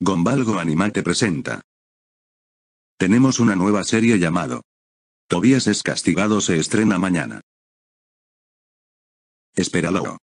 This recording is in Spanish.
Gombalgo Animate presenta. Tenemos una nueva serie llamado TOBIAS es castigado se estrena mañana. Espéralo.